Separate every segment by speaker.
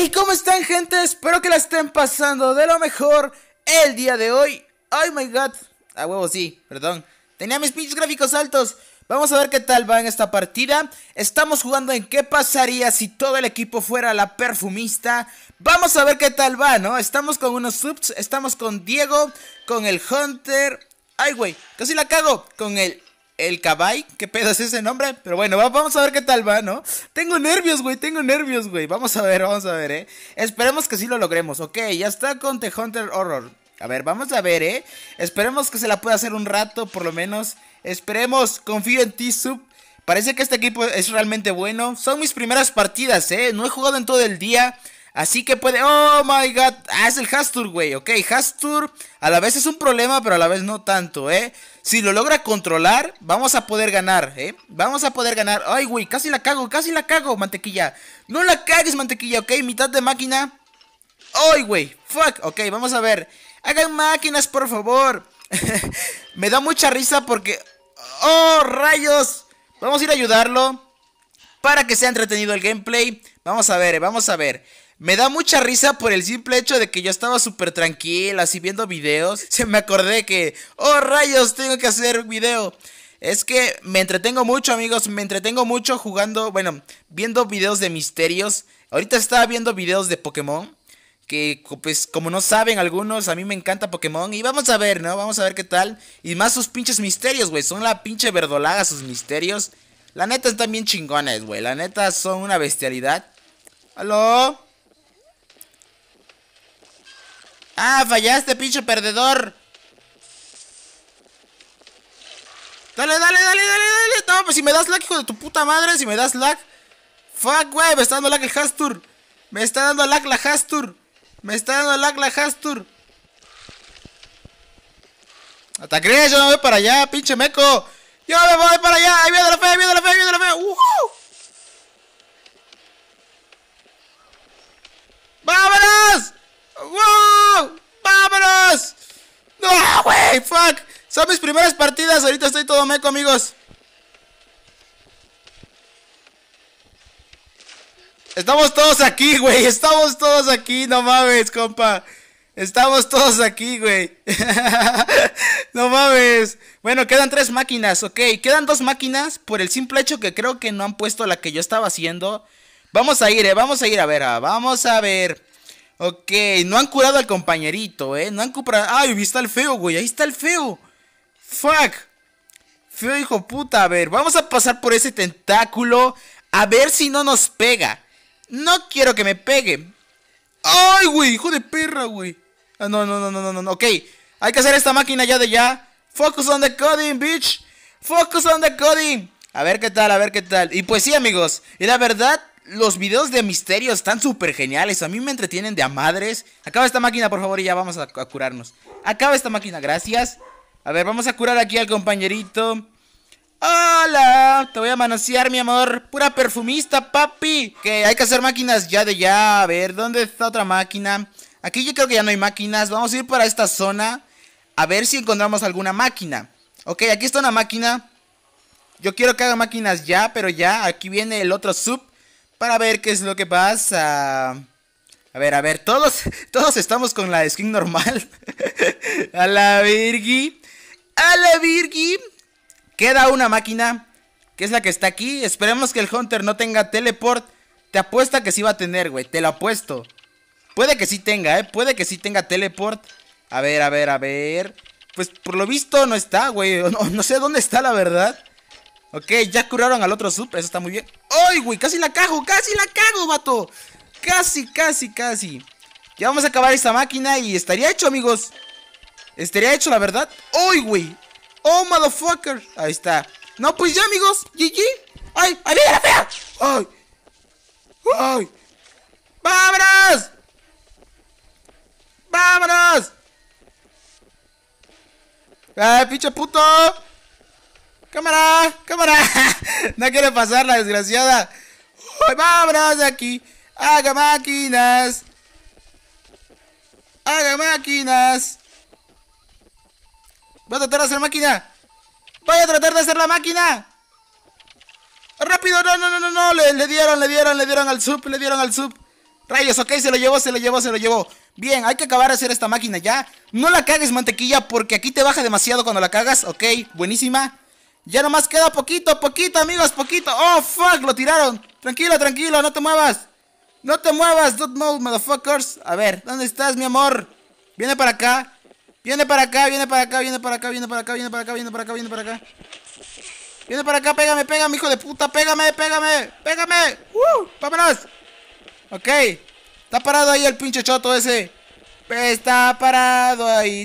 Speaker 1: ¿Y cómo están gente? Espero que la estén pasando de lo mejor el día de hoy. Oh my god. A huevo sí, perdón. Tenía mis pinches gráficos altos. Vamos a ver qué tal va en esta partida. Estamos jugando en qué pasaría si todo el equipo fuera la perfumista. Vamos a ver qué tal va, ¿no? Estamos con unos subs, estamos con Diego, con el Hunter. Ay, wey, casi la cago. Con el el Kabay, ¿qué pedo es ese nombre? Pero bueno, vamos a ver qué tal va, ¿no? Tengo nervios, güey, tengo nervios, güey. Vamos a ver, vamos a ver, ¿eh? Esperemos que sí lo logremos. Ok, ya está con The Hunter Horror. A ver, vamos a ver, ¿eh? Esperemos que se la pueda hacer un rato, por lo menos. Esperemos, confío en ti, Sub. Parece que este equipo es realmente bueno. Son mis primeras partidas, ¿eh? No he jugado en todo el día. Así que puede. Oh my god. Ah, es el Hastur, güey. Ok, Hastur a la vez es un problema, pero a la vez no tanto, ¿eh? Si lo logra controlar, vamos a poder ganar, ¿eh? Vamos a poder ganar. Ay, güey, casi la cago, casi la cago, mantequilla. No la cagues, mantequilla, ok. Mitad de máquina. Ay, güey. Fuck. Ok, vamos a ver. Hagan máquinas, por favor. Me da mucha risa porque. ¡Oh, rayos! Vamos a ir a ayudarlo. Para que sea entretenido el gameplay. Vamos a ver, vamos a ver. Me da mucha risa por el simple hecho de que yo estaba súper tranquila, así viendo videos. Se me acordé que, oh rayos, tengo que hacer un video. Es que me entretengo mucho, amigos. Me entretengo mucho jugando, bueno, viendo videos de misterios. Ahorita estaba viendo videos de Pokémon. Que, pues, como no saben algunos, a mí me encanta Pokémon. Y vamos a ver, ¿no? Vamos a ver qué tal. Y más sus pinches misterios, güey. Son la pinche verdolaga sus misterios. La neta están bien chingones, güey. La neta son una bestialidad. ¡Aló! Ah, fallaste, pinche perdedor. Dale, dale, dale, dale, dale. No, pues si me das lag, hijo de tu puta madre, si me das lag. Fuck, wey, me está dando lag el Hastur. Me está dando lag la Hastur. Me está dando lag la Hastur. ¿Hasta yo me voy para allá, pinche meco. Yo me voy para allá. Ahí viene la fe, ahí viene la fe, ahí viene la fe. Uh ¡No, güey! ¡Fuck! Son mis primeras partidas. Ahorita estoy todo meco, amigos. Estamos todos aquí, güey. Estamos todos aquí. No mames, compa. Estamos todos aquí, güey. no mames. Bueno, quedan tres máquinas, ok. Quedan dos máquinas por el simple hecho que creo que no han puesto la que yo estaba haciendo. Vamos a ir, eh. Vamos a ir a ver. Ah. Vamos a ver. Ok, no han curado al compañerito, eh. No han curado. Ay, ahí está el feo, güey. Ahí está el feo. Fuck. Feo hijo puta. A ver, vamos a pasar por ese tentáculo. A ver si no nos pega. No quiero que me pegue. Ay, güey, hijo de perra, güey. Ah, no, no, no, no, no, no. Ok, hay que hacer esta máquina ya de ya. Focus on the coding, bitch. Focus on the coding. A ver qué tal, a ver qué tal. Y pues sí, amigos. Y la verdad, los videos de misterio están súper geniales. A mí me entretienen de a madres. Acaba esta máquina, por favor, y ya vamos a, curarnos. Acaba esta máquina, gracias. A ver, vamos a curar aquí al compañerito. ¡Hola! Te voy a manosear, mi amor. Pura perfumista, papi. Que hay que hacer máquinas ya de ya. A ver, ¿dónde está otra máquina? Aquí yo creo que ya no hay máquinas. Vamos a ir para esta zona. A ver si encontramos alguna máquina. Ok, aquí está una máquina. Yo quiero que haga máquinas ya, pero ya. Aquí viene el otro sub para ver qué es lo que pasa. A ver, a ver, todos, todos estamos con la skin normal. a la Virgi. A la Virgi. Queda una máquina, que es la que está aquí. Esperemos que el Hunter no tenga teleport. Te apuesta que sí va a tener, güey. Te lo apuesto. Puede que sí tenga, ¿eh? Puede que sí tenga teleport. A ver, a ver, a ver. Pues por lo visto no está, güey. no sé dónde está, la verdad. Ok, ya curaron al otro super, eso está muy bien. ¡Ay, güey! Casi la cago, casi la cago, vato. Casi, casi, casi. Ya vamos a acabar esta máquina y estaría hecho, amigos. Estaría hecho, la verdad. ¡Ay, güey! ¡Oh, motherfucker! Ahí está. No, pues ya, amigos. GG. ¡Ay! ¡Ay, mira la fea! ¡Ay! ¡Ay! ¡Vámonos! ¡Vámonos! ¡Ay, pinche puto! ¡Cámara! ¡Cámara! No quiere pasar la desgraciada. ¡Vámonos de aquí! ¡Haga máquinas! ¡Haga máquinas! ¡Voy a tratar de hacer máquina! ¡Voy a tratar de hacer la máquina! ¡Rápido! ¡No, no, no, no! Le, le dieron, le dieron, le dieron al sub, le dieron al sub. Rayos, ok, se lo llevó, se lo llevó, se lo llevó. Bien, hay que acabar de hacer esta máquina ya. No la cagues, mantequilla, porque aquí te baja demasiado cuando la cagas, ok. Buenísima. Ya nomás queda poquito, poquito, amigos, poquito. Oh, fuck, lo tiraron. Tranquilo, tranquilo, no te muevas. No te muevas, don't motherfuckers. A ver, ¿dónde estás, mi amor? Viene para acá. Viene para acá, viene para acá, viene para acá, viene para acá, viene para acá, viene para acá, viene para acá. Viene para acá, pégame, pégame, hijo de puta, pégame, pégame, pégame. ¡Uh! ¡Vámonos! Ok. Está parado ahí el pinche choto ese. Está parado ahí.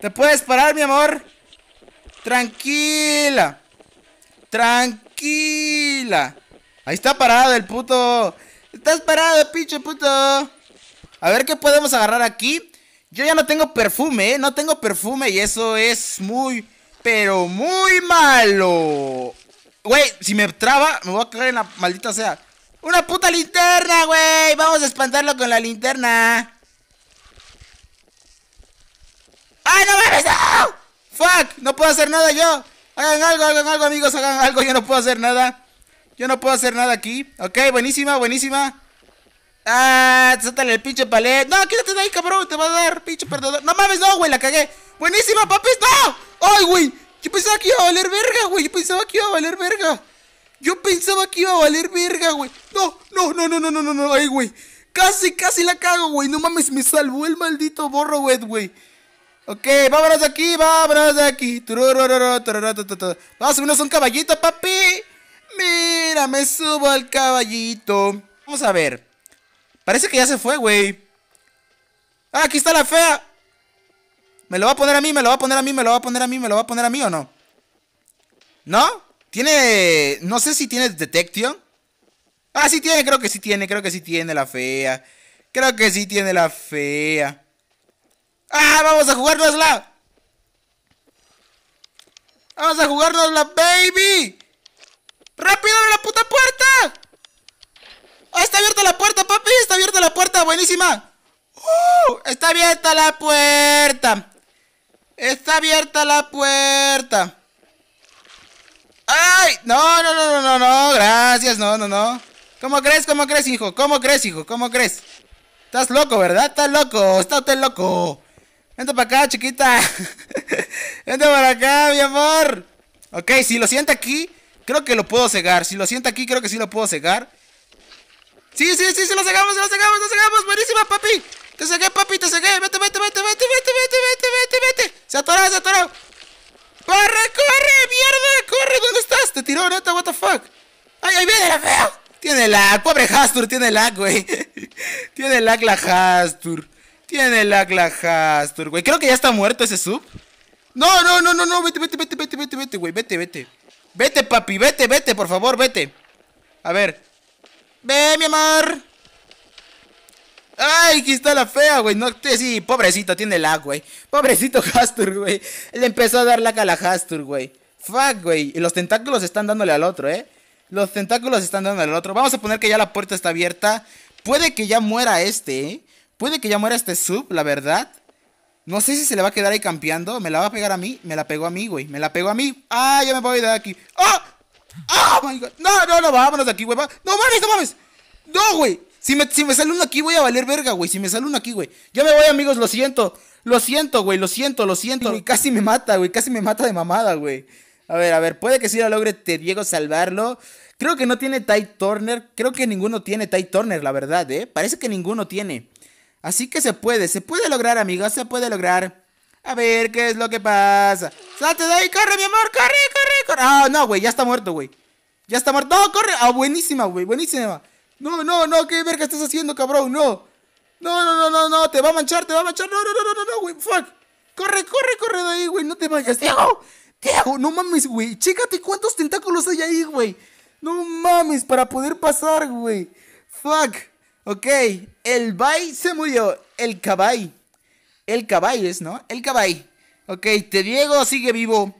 Speaker 1: Te puedes parar, mi amor. Tranquila. Tranquila. Ahí está parado el puto. Estás parado, pinche puto. A ver qué podemos agarrar aquí. Yo ya no tengo perfume, ¿eh? No tengo perfume y eso es muy, pero muy malo. Güey, si me traba, me voy a caer en la maldita sea. ¡Una puta linterna, güey! Vamos a espantarlo con la linterna. ¡Ah, no me no puedo hacer nada yo. Hagan algo, hagan algo, amigos, hagan algo. Yo no puedo hacer nada. Yo no puedo hacer nada aquí. Ok, buenísima, buenísima. Ah, sátale el pinche palet. No, quítate de ahí, cabrón. Te va a dar, pinche perdedor. No mames, no, güey, la cagué. Buenísima, papi, no. Ay, güey. Yo pensaba que iba a valer verga, güey. Yo pensaba que iba a valer verga. Yo pensaba que iba a valer verga, güey. No, no, no, no, no, no, no, no. Ay, güey. Casi, casi la cago, güey. No mames, me salvó el maldito borro, güey. Ok, vámonos de aquí, vámonos de aquí. Vamos a subirnos a un caballito, papi. Mira, me subo al caballito. Vamos a ver. Parece que ya se fue, güey. Ah, aquí está la fea. Me lo va a poner a mí, me lo va a poner a mí, me lo va a poner a mí, me lo va a poner a mí o no. ¿No? Tiene... No sé si tiene Detection. Ah, sí tiene, creo que sí tiene, creo que sí tiene la fea. Creo que sí tiene la fea. ¡Ah, vamos a jugárnosla! ¡Vamos a jugárnosla, baby! ¡Rápido, abre la puta puerta! ¡Ah, está abierta la puerta, papi! ¡Está abierta la puerta! ¡Buenísima! ¡Uh! ¡Está abierta la puerta! ¡Está abierta la puerta! ¡Ay! No, no, no, no, no, no, gracias, no, no, no. ¿Cómo crees? ¿Cómo crees, hijo? ¿Cómo crees, hijo? ¿Cómo crees? Estás loco, ¿verdad? Estás loco, está usted loco. Vente para acá, chiquita. Vente para acá, mi amor. Ok, si lo siente aquí, creo que lo puedo cegar. Si lo siente aquí, creo que sí lo puedo cegar. Sí, sí, sí, sí lo cegamos, lo cegamos, lo cegamos. Buenísima, papi. Te cegué, papi, te cegué. Vete, vete, vete, vete, vete, vete, vete, vete, vete. Se atoró, se atoró. ¡Corre, corre, mierda! ¡Corre! ¿Dónde estás? Te tiró, neta, what the fuck. ¡Ay, ay, viene la fea! Tiene lag, pobre Hastur, tiene lag, güey. tiene lag la Hastur. Tiene lag la Hastur, güey. Creo que ya está muerto ese sub. No, no, no, no, no. Vete, vete, vete, vete, vete, vete, güey. Vete, vete. Vete, papi. Vete, vete, por favor, vete. A ver. Ve, mi amor. Ay, aquí está la fea, güey. No, sí, pobrecito, tiene lag, güey. Pobrecito Hastur, güey. Le empezó a dar lag a la Hastur, güey. Fuck, güey. Y los tentáculos están dándole al otro, eh. Los tentáculos están dándole al otro. Vamos a poner que ya la puerta está abierta. Puede que ya muera este, ¿eh? Puede que ya muera este sub, la verdad. No sé si se le va a quedar ahí campeando. Me la va a pegar a mí. Me la pegó a mí, güey. Me la pegó a mí. ¡Ah, ya me voy de aquí! ¡Ah! ¡Oh! my God! No, no, no, vámonos de aquí, güey. ¡No mames, no mames! ¡No, güey! Si me, si me sale uno aquí, voy a valer verga, güey. Si me sale uno aquí, güey. Ya me voy, amigos, lo siento. Lo siento, güey, lo siento, lo siento. y casi me mata, güey. Casi me mata de mamada, güey. A ver, a ver, puede que si lo logre Te Diego salvarlo. Creo que no tiene Ty Turner. Creo que ninguno tiene Ty Turner, la verdad, ¿eh? Parece que ninguno tiene. Así que se puede, se puede lograr, amigo, se puede lograr. A ver, ¿qué es lo que pasa? ¡Salte de ahí! ¡Corre, mi amor! ¡Corre, corre, corre! ¡Ah, no, güey! Ya está muerto, güey. Ya está muerto. ¡No, corre! ¡Ah, buenísima, güey! ¡Buenísima! No, no, no, ¿qué verga estás haciendo, cabrón? No. No, no, no, no, no, te va a manchar, te va a manchar. No, no, no, no, no, güey. Fuck. Corre, corre, corre de ahí, güey. No te vayas. Diego, Diego, no mames, güey. Chécate cuántos tentáculos hay ahí, güey. No mames, para poder pasar, güey. Fuck. Ok, el Bay se murió. El Cabay. El Cabay es, ¿no? El Cabay. Ok, Te Diego sigue vivo.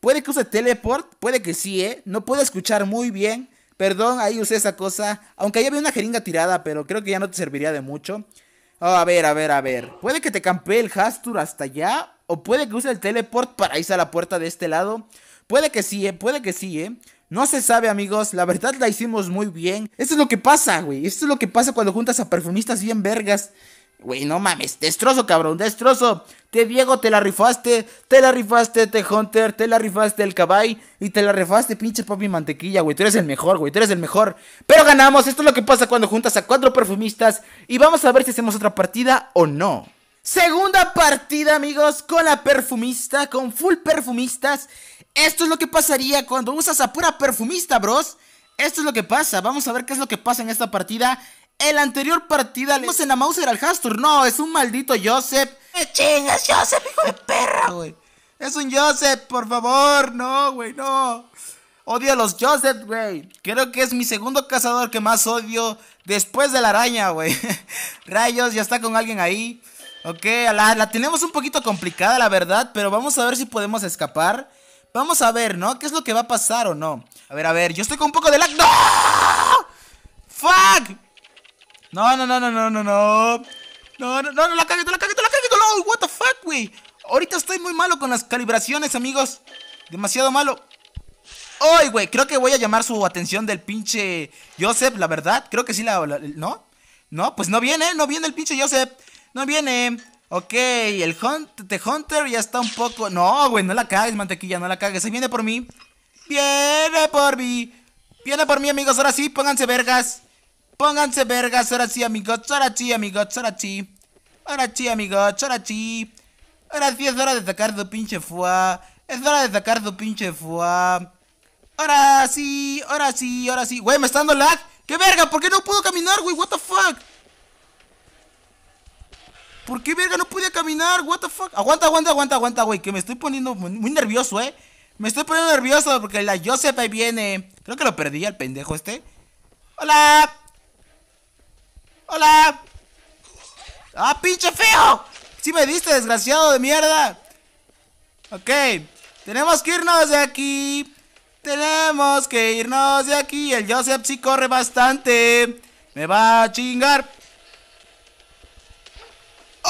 Speaker 1: Puede que use teleport, puede que sí, ¿eh? No puedo escuchar muy bien. Perdón, ahí usé esa cosa. Aunque ahí había una jeringa tirada, pero creo que ya no te serviría de mucho. Oh, a ver, a ver, a ver. Puede que te campee el Hastur hasta allá. O puede que use el teleport para irse a la puerta de este lado. Puede que sí, ¿eh? Puede que sí, ¿eh? No se sabe, amigos. La verdad la hicimos muy bien. Esto es lo que pasa, güey. Esto es lo que pasa cuando juntas a perfumistas bien vergas. Güey, no mames, destrozo, cabrón, destrozo. Te Diego, te la rifaste, te la rifaste, te Hunter, te la rifaste el cabay y te la rifaste, pinche papi mantequilla, güey. Tú eres el mejor, güey, tú eres el mejor. Pero ganamos, esto es lo que pasa cuando juntas a cuatro perfumistas y vamos a ver si hacemos otra partida o no. Segunda partida, amigos, con la perfumista, con full perfumistas. Esto es lo que pasaría cuando usas a pura perfumista, bros. Esto es lo que pasa. Vamos a ver qué es lo que pasa en esta partida. En la anterior partida le en la al Hastur. No, es un maldito Joseph. ¡Qué chingas, Joseph, hijo de perra, güey! Es un Joseph, por favor. No, güey, no. Odio a los Joseph, güey. Creo que es mi segundo cazador que más odio después de la araña, güey. Rayos, ya está con alguien ahí. Ok, la, la tenemos un poquito complicada, la verdad, pero vamos a ver si podemos escapar. Vamos a ver, ¿no? ¿Qué es lo que va a pasar o no? A ver, a ver, yo estoy con un poco de lag. ¡No! ¡Fuck! No, no, no, no, no, no, no. No, no, no, la cagué, la cagué, la cagué. No, what the fuck, güey. Ahorita estoy muy malo con las calibraciones, amigos. Demasiado malo. ¡Ay, güey! Creo que voy a llamar su atención del pinche Joseph, la verdad. Creo que sí la, ¿No? No, pues no viene, no viene el pinche Joseph. No viene. Ok, el hunt, Hunter ya está un poco... No, güey, no la cagues, mantequilla, no la cagues. Se viene por mí. Viene por mí. Viene por mí, amigos. Ahora sí, pónganse vergas. Pónganse vergas. Ahora sí, amigos. Ahora sí, amigos. Ahora sí. Ahora sí, amigos. Ahora sí. Ahora sí es hora de sacar tu pinche fuá. Es hora de sacar tu pinche fuá. Ahora sí, ahora sí, ahora sí. Güey, me está dando lag. ¡Qué verga! ¿Por qué no puedo caminar, güey? ¿What the fuck? ¿Por qué verga no pude caminar? What the fuck? Aguanta, aguanta, aguanta, aguanta, güey. Que me estoy poniendo muy nervioso, eh. Me estoy poniendo nervioso porque la Joseph ahí viene. Creo que lo perdí al pendejo este. ¡Hola! ¡Hola! ¡Ah, pinche feo! ¡Sí me diste, desgraciado de mierda! Ok. Tenemos que irnos de aquí. Tenemos que irnos de aquí. El Joseph sí corre bastante. Me va a chingar.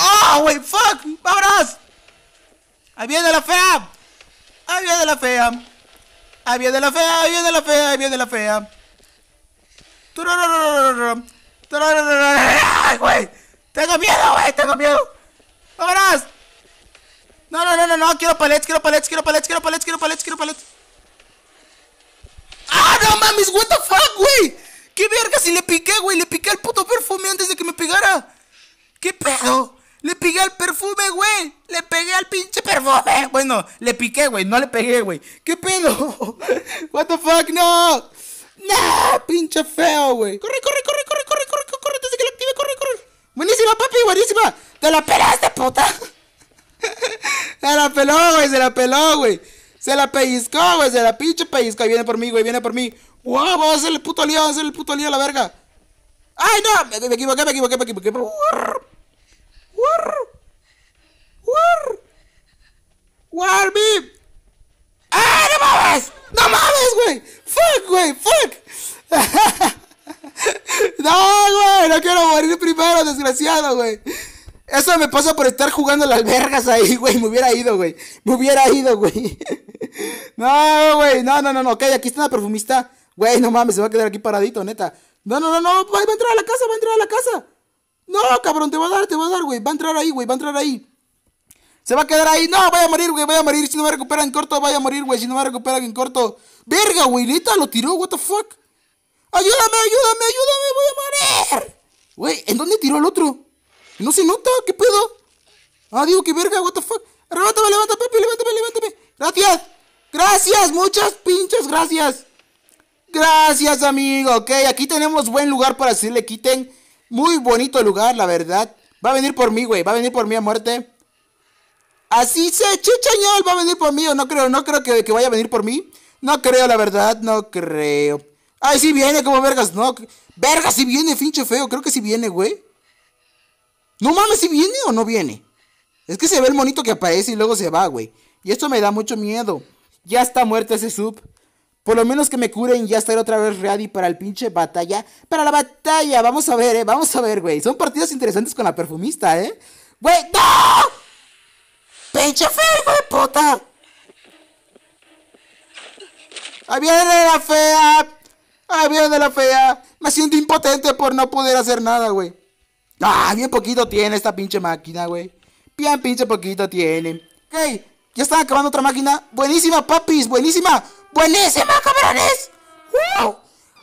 Speaker 1: ¡Oh, wey! ¡Fuck! ¡Vámonos! ¡Ahí viene la fea! ¡Ahí viene la fea! ¡Ahí viene la fea! ¡Ahí viene la fea! ¡Ahí viene la fea! ¡Ay, Wey ¡Tengo miedo, wey ¡Tengo miedo! ¡Vámonos! No, no, no, no, no, quiero palets, quiero palets, quiero palets, quiero palets, quiero palets, quiero palets. ¡Ah, no mames! ¡What the fuck, wey! ¡Qué verga! Si le piqué, wey le piqué al puto perfume antes de que me pegara. ¿Qué pedo? Le pegué al perfume, güey. Le pegué al pinche perfume. Bueno, le piqué, güey. No le pegué, güey. ¿Qué pedo? What the fuck, no. No, pinche feo, güey. Corre, corre, corre, corre, corre, corre, corre, corre, de que lo active, corre, corre. Buenísima, papi, buenísima. Te la pelaste, puta. se la peló, güey, se la peló, güey. Se la pellizcó, güey, se la pinche pellizcó. viene por mí, güey, viene por mí. Wow, va a hacer el puto lío, Va a hacer el puto lío a la verga. Ay, no, me, me equivoqué, me equivoqué, me equivoqué. ¡War! ¡War! ¡War ¡Ah, no mames! ¡No mames, güey! ¡Fuck, güey! ¡Fuck! no, güey, no quiero morir primero, desgraciado, güey. Eso me pasa por estar jugando las vergas ahí, güey. Me hubiera ido, güey. Me hubiera ido, güey. no, güey. No, no, no, no. Ok, aquí está la perfumista. Güey, no mames, se va a quedar aquí paradito, neta. No, no, no, no. va a entrar a la casa, va a entrar a la casa. No, cabrón, te va a dar, te va a dar, güey. Va a entrar ahí, güey, va a entrar ahí. Se va a quedar ahí. No, voy a morir, güey, voy a morir. Si no me recuperan en corto, voy a morir, güey. Si no me recuperan en corto. Verga, güey, neta, lo tiró, what the fuck. Ayúdame, ayúdame, ayúdame, voy a morir. Güey, ¿en dónde tiró el otro? No se nota, ¿qué pedo? Ah, digo, que verga, what the fuck. Levántame, levántame, Pepe, levántame, levántame. Gracias. Gracias, muchas pinches gracias. Gracias, amigo. Ok, aquí tenemos buen lugar para le quiten muy bonito lugar, la verdad. Va a venir por mí, güey. Va a venir por mí a muerte. Así se chichañol. Va a venir por mí. O no creo, no creo que, vaya a venir por mí. No creo, la verdad. No creo. Ay, sí viene, como vergas. No. Vergas, si sí viene, finche feo. Creo que sí viene, güey. No mames, si viene o no viene. Es que se ve el monito que aparece y luego se va, güey. Y esto me da mucho miedo. Ya está muerto ese sub. Por lo menos que me curen y ya estaré otra vez ready para el pinche batalla. Para la batalla, vamos a ver, eh, vamos a ver, güey. Son partidos interesantes con la perfumista, eh. Güey, ¡no! ¡Pinche fea, hijo puta! ¡Ahí viene la fea! ¡Ahí viene la fea! Me siento impotente por no poder hacer nada, güey. ¡Ah, bien poquito tiene esta pinche máquina, güey! Bien pinche poquito tiene. ¡Güey! ¿Ya están acabando otra máquina? ¡Buenísima, papis! ¡Buenísima! Buenísima, cabrones. ¡Wow!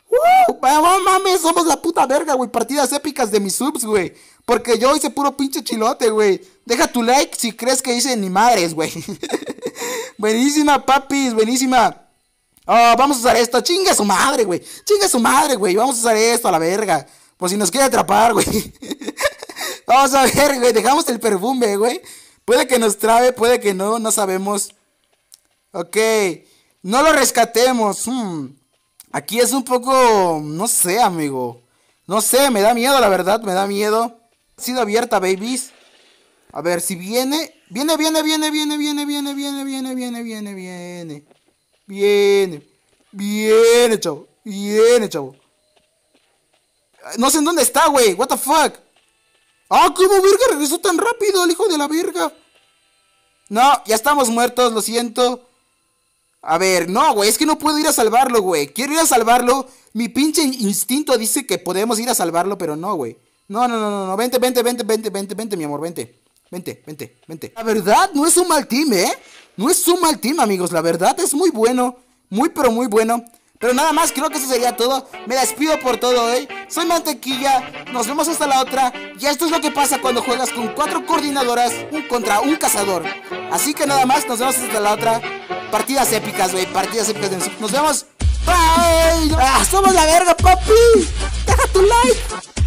Speaker 1: ¡Wow! ¡Vamos, mames! Somos la puta verga, güey. Partidas épicas de mis subs, güey. Porque yo hice puro pinche chilote, güey. Deja tu like si crees que hice ni madres, güey. buenísima, papis, buenísima. Oh, vamos a usar esto. Chinga su madre, güey. Chinga su madre, güey. Vamos a usar esto a la verga. Por si nos quiere atrapar, güey. vamos a ver, güey. Dejamos el perfume, güey. Puede que nos trabe, puede que no. No sabemos. Ok. No lo rescatemos. Aquí es un poco, no sé, amigo. No sé, me da miedo, la verdad, me da miedo. Ha sido abierta, babies. A ver, si viene. Viene, viene, viene, viene, viene, viene, viene, viene, viene, viene, viene. Viene. Viene, chavo. Viene, chavo. No sé en dónde está, güey. What the fuck. Ah, ¿cómo verga regresó tan rápido el hijo de la verga? No, ya estamos muertos, lo siento. A ver, no, güey, es que no puedo ir a salvarlo, güey. Quiero ir a salvarlo. Mi pinche instinto dice que podemos ir a salvarlo, pero no, güey. No, no, no, no, Vente, vente, vente, vente, vente, vente, mi amor, vente. Vente, vente, vente. La verdad, no es un mal team, ¿eh? No es un mal team, amigos. La verdad es muy bueno. Muy, pero muy bueno. Pero nada más, creo que eso sería todo. Me despido por todo hoy. Soy Mantequilla. Nos vemos hasta la otra. Y esto es lo que pasa cuando juegas con cuatro coordinadoras contra un cazador. Así que nada más, nos vemos hasta la otra partidas épicas, güey. Partidas épicas. De Nos vemos. Bye. Ah, somos la verga, papi. Deja tu like.